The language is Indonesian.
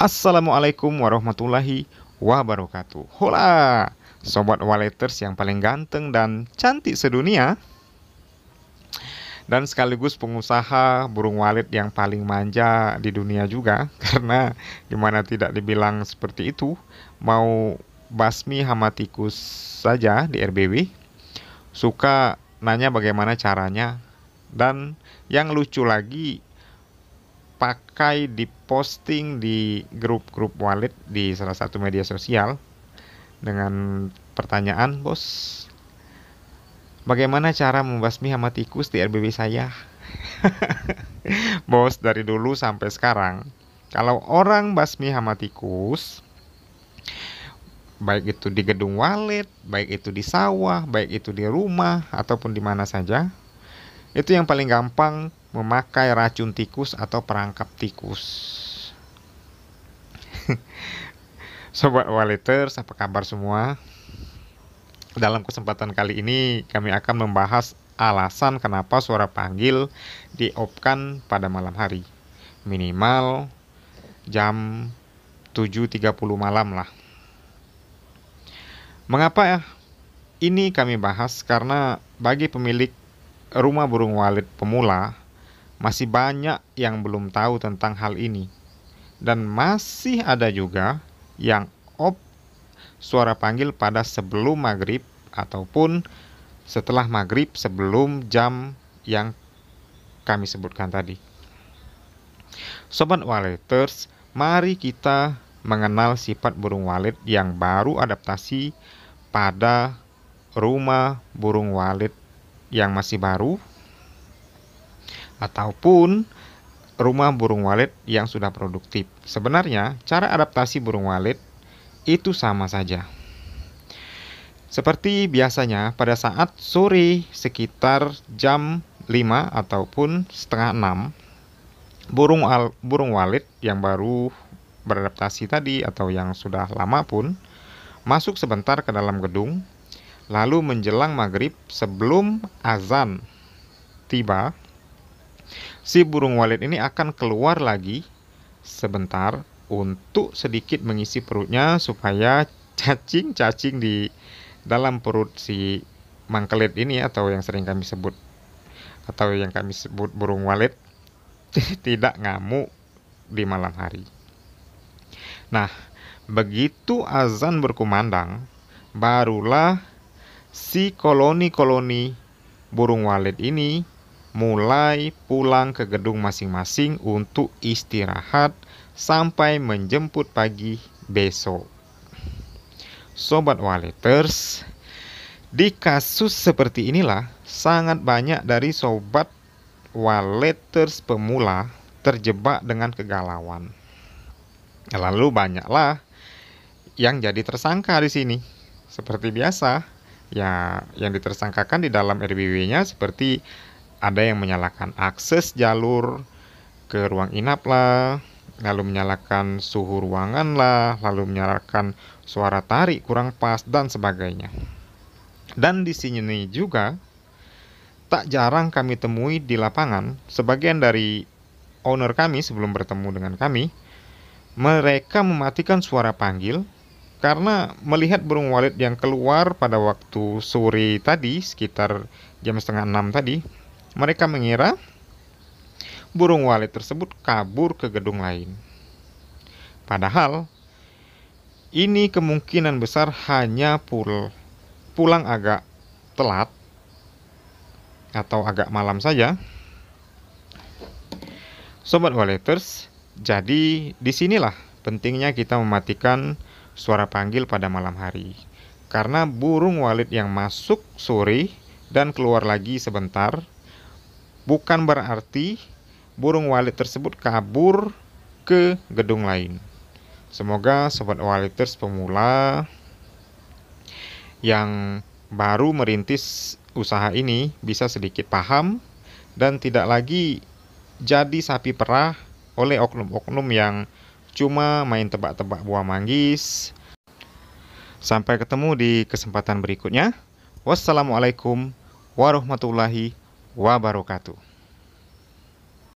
Assalamualaikum warahmatullahi wabarakatuh. Hola, sobat waleters yang paling ganteng dan cantik sedunia. Dan sekaligus pengusaha burung walet yang paling manja di dunia juga karena gimana tidak dibilang seperti itu, mau basmi hama tikus saja di RBW. Suka nanya bagaimana caranya dan yang lucu lagi pakai di posting di grup-grup wallet di salah satu media sosial dengan pertanyaan, "Bos, bagaimana cara membasmi hama tikus di RBB saya?" Bos, dari dulu sampai sekarang, kalau orang basmi hama tikus baik itu di gedung walet, baik itu di sawah, baik itu di rumah ataupun di mana saja, itu yang paling gampang memakai racun tikus atau perangkap tikus. Sobat Walleters, apa kabar semua? Dalam kesempatan kali ini kami akan membahas alasan kenapa suara panggil diopkan pada malam hari. Minimal jam 7.30 malam lah. Mengapa ya? Ini kami bahas karena bagi pemilik rumah burung walet pemula masih banyak yang belum tahu tentang hal ini. Dan masih ada juga yang op suara panggil pada sebelum maghrib ataupun setelah maghrib sebelum jam yang kami sebutkan tadi. Sobat Waleters, mari kita mengenal sifat burung walet yang baru adaptasi pada rumah burung walet yang masih baru ataupun rumah burung walet yang sudah produktif. Sebenarnya, cara adaptasi burung walet itu sama saja. Seperti biasanya, pada saat sore sekitar jam 5 ataupun setengah 6, burung, al, burung walet yang baru beradaptasi tadi atau yang sudah lama pun masuk sebentar ke dalam gedung, lalu menjelang maghrib sebelum azan tiba, si burung walet ini akan keluar lagi sebentar untuk sedikit mengisi perutnya supaya cacing-cacing di dalam perut si mangkelet ini atau yang sering kami sebut atau yang kami sebut burung walet tidak ngamuk di malam hari. Nah, begitu azan berkumandang, barulah si koloni-koloni burung walet ini mulai pulang ke gedung masing-masing untuk istirahat sampai menjemput pagi besok. Sobat Walleters, di kasus seperti inilah sangat banyak dari sobat Walleters pemula terjebak dengan kegalauan. Lalu banyaklah yang jadi tersangka di sini. Seperti biasa, ya yang ditersangkakan di dalam RBW-nya seperti ada yang menyalakan akses jalur ke ruang inap lah, lalu menyalakan suhu ruangan lah, lalu menyalakan suara tarik kurang pas dan sebagainya. Dan di sini juga tak jarang kami temui di lapangan sebagian dari owner kami sebelum bertemu dengan kami mereka mematikan suara panggil karena melihat burung walet yang keluar pada waktu sore tadi sekitar jam setengah enam tadi mereka mengira burung walet tersebut kabur ke gedung lain. Padahal ini kemungkinan besar hanya pul pulang agak telat atau agak malam saja. Sobat waleters. jadi disinilah pentingnya kita mematikan suara panggil pada malam hari. Karena burung walet yang masuk sore dan keluar lagi sebentar bukan berarti burung walet tersebut kabur ke gedung lain. Semoga sobat waleters pemula yang baru merintis usaha ini bisa sedikit paham dan tidak lagi jadi sapi perah oleh oknum-oknum yang cuma main tebak-tebak buah manggis. Sampai ketemu di kesempatan berikutnya. Wassalamualaikum warahmatullahi wabarakatuh.